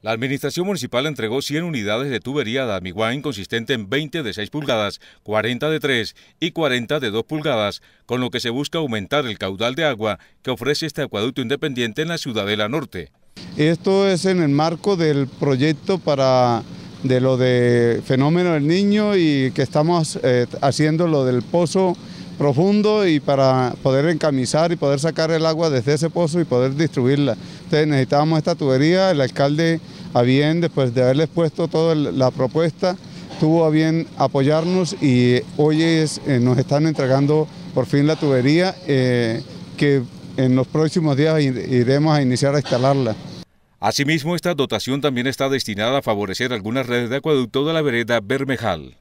La Administración Municipal entregó 100 unidades de tubería de Amiguain consistente en 20 de 6 pulgadas, 40 de 3 y 40 de 2 pulgadas, con lo que se busca aumentar el caudal de agua que ofrece este acueducto independiente en la Ciudadela Norte. Esto es en el marco del proyecto para de lo de fenómeno del niño y que estamos eh, haciendo lo del pozo profundo y para poder encamizar y poder sacar el agua desde ese pozo y poder distribuirla. Entonces necesitábamos esta tubería, el alcalde a bien, después de haberles puesto toda la propuesta, tuvo a bien apoyarnos y hoy eh, nos están entregando por fin la tubería eh, que en los próximos días iremos a iniciar a instalarla. Asimismo, esta dotación también está destinada a favorecer algunas redes de acueducto de la vereda Bermejal.